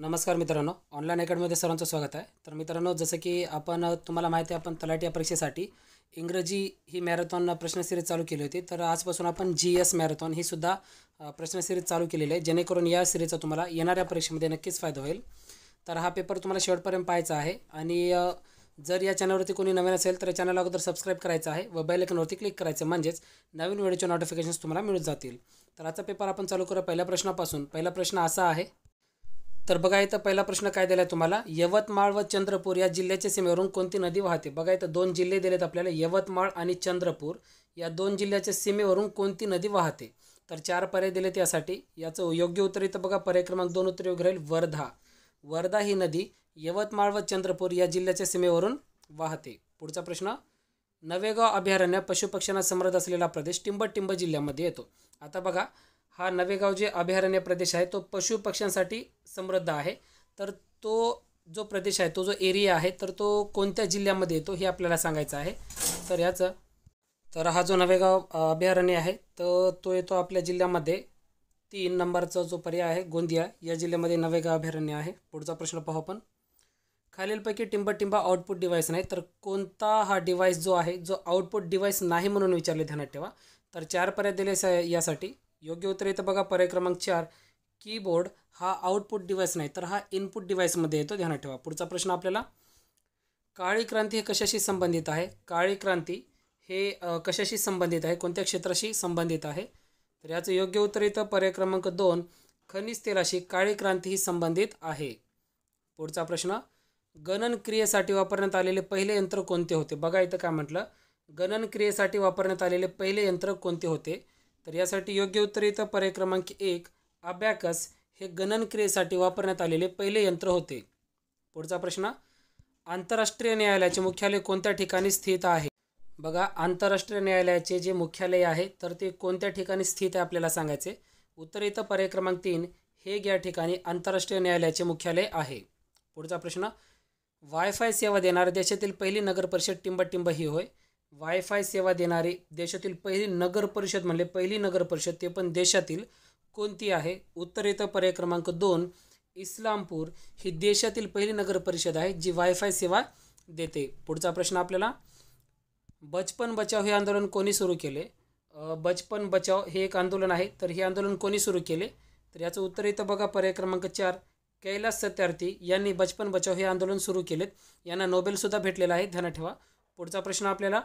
नमस्कार मित्रांनो ऑनलाईन अकॅडमीमध्ये सर्वांचं स्वागत आहे तर मित्रांनो जसं की आपण तुम्हाला माहिती आहे आपण तलाठी या परीक्षेसाठी इंग्रजी ही मॅरेथॉन प्रश्न सिरीज चालू केली होती तर आजपासून आपण जी एस मॅरेथॉन ही सुद्धा सिरीज चालू केलेली आहे जेणेकरून या सिरीजचा तुम्हाला येणाऱ्या परीक्षेमध्ये नक्कीच फायदा होईल तर हा पेपर तुम्हाला शेवटपर्यंत पाहायचा आहे आणि जर या चॅनलवरती कोणी नवीन असेल तर चॅनल अगोदर सबस्क्राईब करायचं आहे व आयकनवरती क्लिक करायचं म्हणजेच नवीन व्हिडिओचे नोटिफिकेशन्स तुम्हाला मिळून जातील तर आजचा पेपर आपण चालू करूया पहिल्या प्रश्नापासून पहिला प्रश्न असा आहे तर बघा इथं पहिला प्रश्न काय दिलाय तुम्हाला यवतमाळ व चंद्रपूर या जिल्ह्याच्या सीमेवरून कोणती नदी वाहते बघा इथं दोन जिल्हे दिलेत आपल्याला यवतमाळ आणि चंद्रपूर या दोन जिल्ह्याच्या सीमेवरून कोणती नदी वाहते तर चार पर्याय दिलेत यासाठी याचं योग्य उत्तर इथं बघा पर्याय क्रमांक दोन उत्तर योग्य राहील वर्धा वर्धा ही नदी यवतमाळ व चंद्रपूर या जिल्ह्याच्या सीमेवरून वाहते पुढचा प्रश्न नवेगाव अभयारण्य पशुपक्ष्यांना समृद्ध असलेला प्रदेश टिंबटिंब जिल्ह्यामध्ये येतो आता बघा हा नवेगाव जे अभयारण्य प्रदेश आहे तो पशुपक्ष्यांसाठी समृद्ध आहे तर तो जो प्रदेश आहे तो जो एरिया आहे तर तो कोणत्या जिल्ह्यामध्ये येतो हे आपल्याला सांगायचं आहे तर याचं तर हा जो नवेगाव अभयारण्य आहे तर तो येतो आपल्या जिल्ह्यामध्ये तीन नंबरचा जो पर्याय आहे गोंदिया या जिल्ह्यामध्ये नवेगाव अभयारण्य आहे पुढचा प्रश्न पाहू आपण खालीलपैकी टिंबा टिंबा आउटपुट डिव्हाइस नाही तर कोणता हा डिव्हाइस जो आहे जो आउटपुट डिव्हाइस नाही म्हणून विचारले ध्यानात ठेवा तर चार पर्याय दिले यासाठी योग्य उत्तर येतं बघा पर्याय क्रमांक चार कीबोर्ड हा आउटपुट डिव्हाइस नाही तर हा इनपुट डिव्हाइसमध्ये येतो ध्यानात ठेवा पुढचा प्रश्न आपल्याला काळी क्रांती हे कशाशी संबंधित आहे काळी क्रांती हे कशाशी संबंधित आहे कोणत्या क्षेत्राशी संबंधित आहे तर याचं योग्य उत्तर येतं पर्याय क्रमांक दोन खनिज तेलाशी काळी क्रांती ही संबंधित आहे पुढचा प्रश्न गणन क्रियेसाठी वापरण्यात आलेले पहिले यंत्र कोणते होते बघा इथं काय म्हटलं गणन क्रियेसाठी वापरण्यात आलेले पहिले यंत्र कोणते होते तर यासाठी योग्य उत्तर इथं पर्याय क्रमांक एक अभ्याकस हे गणन क्रियेसाठी वापरण्यात आलेले पहिले यंत्र होते पुढचा प्रश्न आंतरराष्ट्रीय न्यायालयाचे मुख्यालय कोणत्या ठिकाणी स्थित आहे बघा आंतरराष्ट्रीय न्यायालयाचे जे मुख्यालय आहे तर ते कोणत्या ठिकाणी स्थित आहे आपल्याला सांगायचे उत्तर येतं पर्याय क्रमांक तीन हे या ठिकाणी आंतरराष्ट्रीय न्यायालयाचे मुख्यालय आहे पुढचा प्रश्न वायफाय सेवा देणारे देशातील पहिली नगर परिषद टिंबटिंब ही होय वायफाय सेवा देणारी देशातील पहिली नगर परिषद म्हणले पहिली नगर परिषद ते पण देशातील कोणती आहे येतं पर्याय क्रमांक दोन इस्लामपूर ही देशातील पहिली नगर परिषद आहे जी वायफाय सेवा देते पुढचा प्रश्न आपल्याला बचपन बचाव हे आंदोलन कोणी सुरू केले बचपन बचाव हे एक आंदोलन आहे तर हे आंदोलन कोणी सुरू केले तर याचं उत्तर इथं बघा पर्याय क्रमांक चार कैलास सत्यार्थी यांनी बचपन बचाव हे आंदोलन सुरू केलेत यांना नोबेलसुद्धा भेटलेला आहे ध्यानात ठेवा पुढचा प्रश्न आपल्याला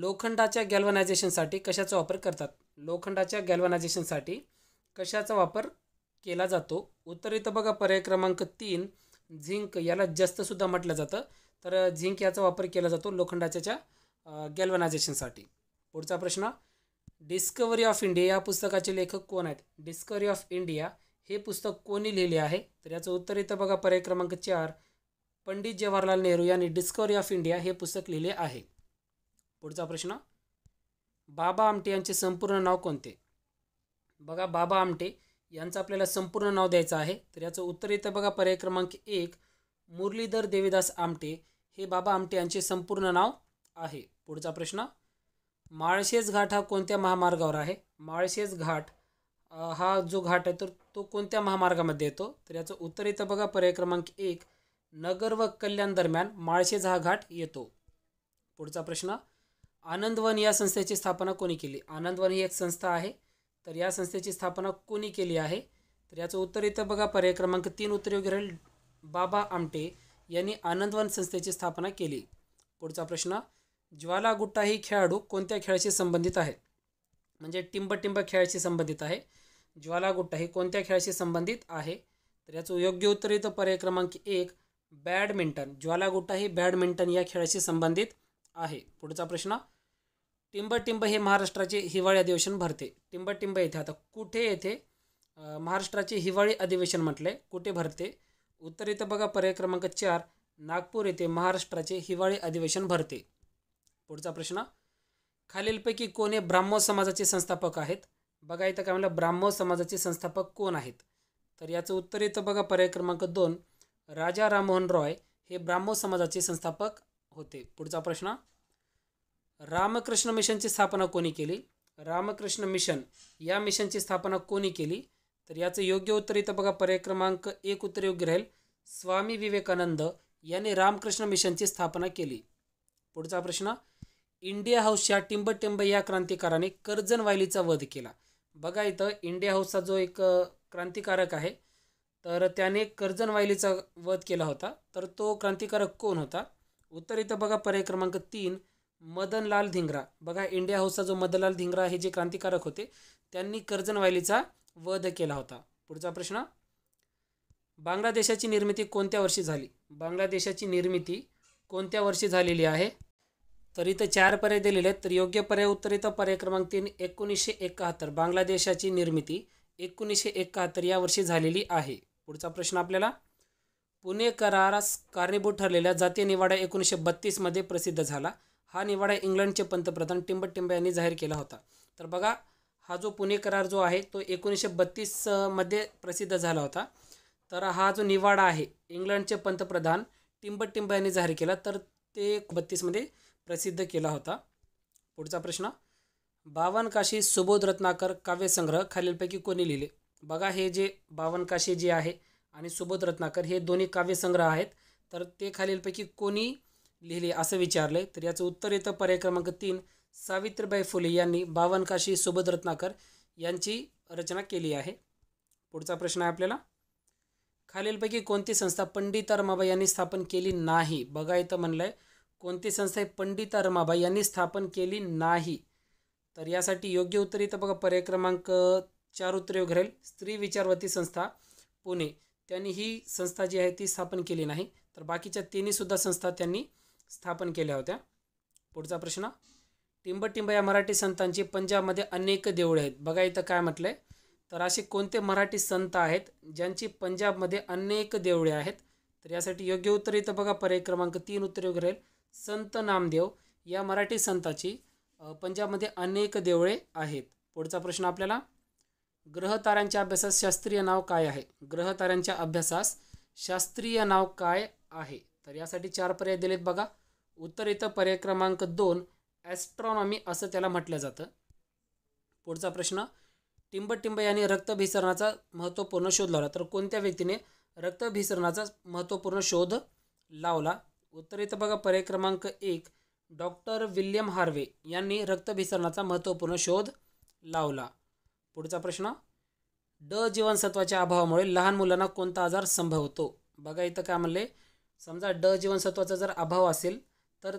लोखंडाच्या गॅल्वनायझेशनसाठी कशाचा वापर करतात लोखंडाच्या गॅल्वनायझेशनसाठी कशाचा वापर केला जातो उत्तर इथं बघा पर्याय क्रमांक तीन झिंक याला जास्तसुद्धा म्हटलं जातं तर झिंक याचा वापर केला जातो लोखंडाच्या गॅल्वनायझेशनसाठी पुढचा प्रश्न डिस्कवरी ऑफ इंडिया या पुस्तकाचे लेखक कोण आहेत डिस्कवरी ऑफ इंडिया हे पुस्तक कोणी लिहिले आहे तर याचं उत्तर इथं बघा पर्याय क्रमांक चार पंडित जवाहरलाल नेहरू यांनी डिस्कवरी ऑफ इंडिया हे पुस्तक लिहिले आहे पुढचा प्रश्न बाबा आमटे यांचे संपूर्ण नाव कोणते बघा बाबा आमटे यांचं आपल्याला संपूर्ण नाव द्यायचं आहे तर याचं उत्तर येतं बघा पर्याय क्रमांक एक मुरलीधर देवीदास आमटे हे बाबा आमटे यांचे संपूर्ण नाव आहे पुढचा प्रश्न माळशेज घाट हा कोणत्या महामार्गावर आहे माळशेज घाट हा जो घाट आहे तर तो कोणत्या महामार्गामध्ये येतो तर याचं उत्तर येतं बघा पर्याय क्रमांक एक नगर व कल्याण दरम्यान माळशेज हा घाट येतो पुढचा प्रश्न आनंदवन या संस्थेची स्थापना कोणी केली आनंदवन ही एक संस्था आहे तर या संस्थेची स्थापना कोणी केली आहे तर याचं उत्तर इथं बघा पर्याय क्रमांक तीन योग्य राहील बाबा आमटे यांनी आनंदवन संस्थेची स्थापना केली पुढचा प्रश्न ज्वाला गुट्टा ही खेळाडू कोणत्या खेळाशी संबंधित आहे म्हणजे टिंबटिंब खेळाशी संबंधित आहे ज्वाला गुट्टा ही कोणत्या खेळाशी संबंधित आहे तर याचं योग्य उत्तर इथं पर्याय क्रमांक एक बॅडमिंटन ज्वाला गुट्टा ही बॅडमिंटन या खेळाशी संबंधित आहे पुढचा प्रश्न टिंबटिंब हे महाराष्ट्राचे हिवाळी अधिवेशन भरते टिंबटिंब येथे आता कुठे येथे महाराष्ट्राचे हिवाळी अधिवेशन म्हटले कुठे भरते उत्तर इथं बघा पर्याय क्रमांक चार नागपूर येथे महाराष्ट्राचे हिवाळी अधिवेशन भरते पुढचा प्रश्न खालीलपैकी कोण हे ब्राह्मो समाजाचे संस्थापक आहेत बघा इथं काय म्हणलं ब्राह्मो समाजाचे संस्थापक कोण आहेत तर याचं उत्तर इथं बघा पर्याय क्रमांक दोन राजा राममोहन रॉय हे ब्राह्मो समाजाचे संस्थापक होते पुढचा प्रश्न रामकृष्ण मिशनची स्थापना कोणी केली रामकृष्ण मिशन या मिशनची स्थापना कोणी केली तर याचं योग्य उत्तर इथं बघा पर्याय क्रमांक एक उत्तर योग्य राहील स्वामी विवेकानंद यांनी रामकृष्ण मिशनची स्थापना केली पुढचा प्रश्न इंडिया हाऊसच्या टिंबटिंब या क्रांतिकाराने वायलीचा वध केला बघा इथं इंडिया हाऊसचा जो एक क्रांतिकारक आहे तर त्याने कर्जन वायलीचा वध केला होता तर तो क्रांतिकारक कोण होता उत्तर इथं बघा पर्याय क्रमांक तीन मदनलाल धिंगरा बघा इंडिया हाऊसचा जो मदनलाल धिंगरा हे जे क्रांतिकारक होते त्यांनी कर्जनवायलीचा वध केला होता पुढचा प्रश्न बांगलादेशाची निर्मिती कोणत्या वर्षी झाली बांगलादेशाची निर्मिती कोणत्या वर्षी झालेली आहे तर इथं चार पर्याय दिलेले आहेत तर योग्य पर्याय उत्तर इथं पर्याय क्रमांक तीन एकोणीसशे एकाहत्तर बांगलादेशाची निर्मिती एकोणीसशे एकाहत्तर या वर्षी झालेली आहे पुढचा प्रश्न आपल्याला पुणे करारास कारणीभूत ठरलेल्या जातीय निवाडा एकोणीसशे बत्तीसमध्ये प्रसिद्ध झाला हा निवाडा इंग्लंडचे पंतप्रधान टिंबटिंबा यांनी जाहीर केला होता तर बघा हा जो पुणे करार जो आहे तो एकोणीसशे बत्तीसमध्ये प्रसिद्ध झाला होता तर हा जो निवाडा आहे इंग्लंडचे पंतप्रधान टिंब यांनी जाहीर केला तर ते बत्तीसमध्ये प्रसिद्ध केला होता पुढचा प्रश्न बावनकाशी सुबोध रत्नाकर काव्यसंग्रह खालीलपैकी कोणी लिहिले बघा हे जे बावनकाशी जे आहे आणि सुबोध रत्नाकर हे दोन्ही काव्यसंग्रह आहेत तर ते खालीलपैकी कोणी लिहिले असं विचारले तर याचं उत्तर येतं पर्याय क्रमांक तीन सावित्रीबाई फुले यांनी बावनकाशी रत्नाकर यांची रचना केली आहे पुढचा प्रश्न आहे आपल्याला खालीलपैकी कोणती संस्था पंडिता रमाबाई यांनी स्थापन केली नाही बघा इथं म्हणलं आहे कोणती संस्था आहे पंडिता रमाबाई यांनी स्थापन केली नाही तर यासाठी योग्य उत्तर इथं बघा पर्याय क्रमांक चार उत्तरे घरेल स्त्री विचारवती संस्था पुणे त्यांनी ही संस्था जी आहे ती स्थापन केली नाही तर बाकीच्या तिन्हीसुद्धा संस्था त्यांनी स्थापन केल्या होत्या पुढचा प्रश्न टिंबटिंब या मराठी संतांची पंजाबमध्ये अनेक देवळे आहेत बघा इथं काय म्हटलं आहे तर असे कोणते मराठी संत आहेत ज्यांची पंजाबमध्ये अनेक देवळे आहेत तर यासाठी योग्य उत्तर इथं बघा पर्याय क्रमांक तीन उत्तर योग्य राहील संत नामदेव या मराठी संताची पंजाबमध्ये अनेक देवळे आहेत पुढचा प्रश्न आपल्याला ग्रहताऱ्यांच्या अभ्यासास शास्त्रीय नाव काय आहे ग्रहताऱ्यांच्या अभ्यासास शास्त्रीय नाव काय आहे तर यासाठी चार पर्याय दिलेत बघा उत्तर इथं पर्याय क्रमांक दोन ॲस्ट्रॉनॉमी असं त्याला म्हटलं जातं पुढचा प्रश्न टिंबटिंब यांनी रक्तभिसरणाचा महत्त्वपूर्ण शोध लावला तर कोणत्या व्यक्तीने रक्तभिसरणाचा महत्त्वपूर्ण शोध लावला उत्तर इथं बघा पर्याय क्रमांक एक डॉक्टर विल्यम हार्वे यांनी रक्तभिसरणाचा महत्त्वपूर्ण शोध लावला पुढचा प्रश्न ड जीवनसत्वाच्या अभावामुळे लहान मुलांना कोणता आजार संभवतो बघा इथं काय म्हणले समजा ड जीवनसत्वाचा जर अभाव असेल तर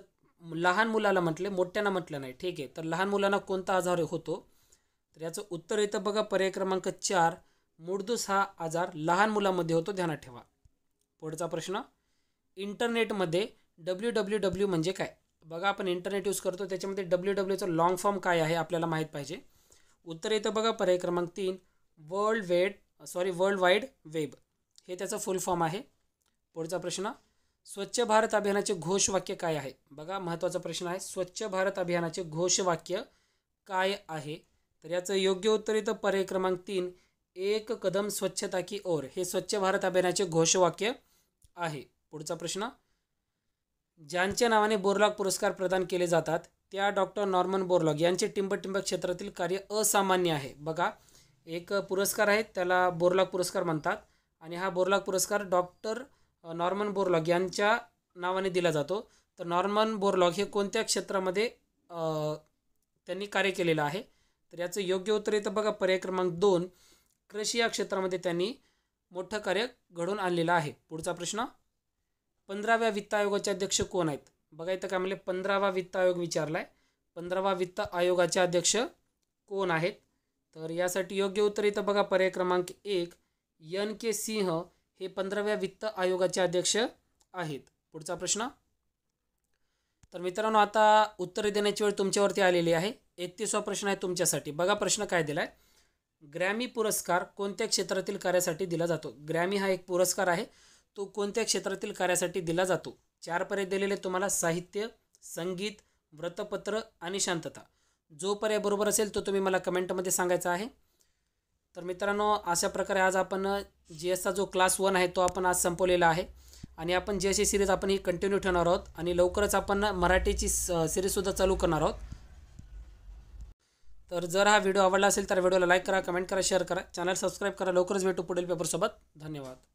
लहान मुलाला म्हटले मोठ्यांना म्हटलं नाही ठीक आहे तर लहान मुलांना कोणता आजार होतो तर याचं उत्तर येतं बघा पर्याय क्रमांक चार मुडदूस हा आजार लहान मुलामध्ये होतो ध्यानात ठेवा पुढचा प्रश्न इंटरनेटमध्ये डब्ल्यू डब्ल्यू डब्ल्यू म्हणजे काय बघा आपण इंटरनेट यूज करतो त्याच्यामध्ये डब्ल्यू डब्ल्यूचं लाँग फॉर्म काय आहे आपल्याला माहीत पाहिजे उत्तर येतं बघा पर्याय क्रमांक तीन वर्ल्ड वेड सॉरी वर्ल्ड वाईड वेब हे त्याचं फुल फॉर्म आहे पुढचा प्रश्न स्वच्छ भारत अभियानाचे घोषवाक्य काय आहे बघा महत्त्वाचा प्रश्न आहे स्वच्छ भारत अभियानाचे घोषवाक्य काय आहे तर याचं योग्य उत्तर येतं पर्याय क्रमांक तीन एक कदम स्वच्छता की ओर हे स्वच्छ भारत अभियानाचे घोषवाक्य आहे पुढचा प्रश्न ज्यांच्या नावाने बोरलॉग पुरस्कार प्रदान केले जातात त्या डॉक्टर नॉर्मन बोरलॉग यांचे टिंबटिंब क्षेत्रातील कार्य असामान्य आहे बघा एक पुरस्कार आहे त्याला बोरलॉग पुरस्कार म्हणतात आणि हा बोरलॉग पुरस्कार डॉक्टर नॉर्मन बोरलॉग यांच्या नावाने दिला जातो तर नॉर्मन बोरलॉग हे कोणत्या क्षेत्रामध्ये त्यांनी कार्य केलेलं आहे तर याचं योग्य उत्तर येतं बघा पर्याय क्रमांक दोन कृषी या क्षेत्रामध्ये त्यांनी मोठं कार्य घडवून आणलेलं आहे पुढचा प्रश्न पंधराव्या वित्त आयोगाचे अध्यक्ष कोण आहेत बघा इथं काय म्हणले पंधरावा वित्त आयोग विचारला आहे पंधरावा वित्त आयोगाचे अध्यक्ष कोण आहेत तर यासाठी योग्य उत्तर इथं बघा पर्याय क्रमांक एक एन के सिंह हे पंधराव्या वित्त आयोगाचे अध्यक्ष आहेत पुढचा प्रश्न तर मित्रांनो आता उत्तरे देण्याची वेळ तुमच्यावरती आलेली आहे एकतीसवा प्रश्न आहे तुमच्यासाठी बघा प्रश्न काय दिला आहे ग्रॅमी पुरस्कार कोणत्या क्षेत्रातील कार्यासाठी दिला जातो ग्रॅमी हा एक पुरस्कार आहे तो कोणत्या क्षेत्रातील कार्यासाठी दिला जातो चार पर्याय दिलेले तुम्हाला साहित्य संगीत वृत्तपत्र आणि शांतता जो पर्याय बरोबर असेल तो तुम्ही मला कमेंटमध्ये सांगायचा आहे तर मित्रांनो अशा प्रकारे आज आपण जी एसचा जो क्लास वन आहे तो आपण आज संपवलेला आहे आणि आपण जी सी सिरीज आपण ही कंटिन्यू ठेवणार आहोत आणि लवकरच आपण मराठीची सिरीजसुद्धा चालू करणार आहोत तर जर हा व्हिडिओ आवडला असेल तर व्हिडिओला लाईक करा कमेंट करा शेअर करा चॅनल सबस्क्राईब करा लवकरच भेटू पुढील पेपरसोबत धन्यवाद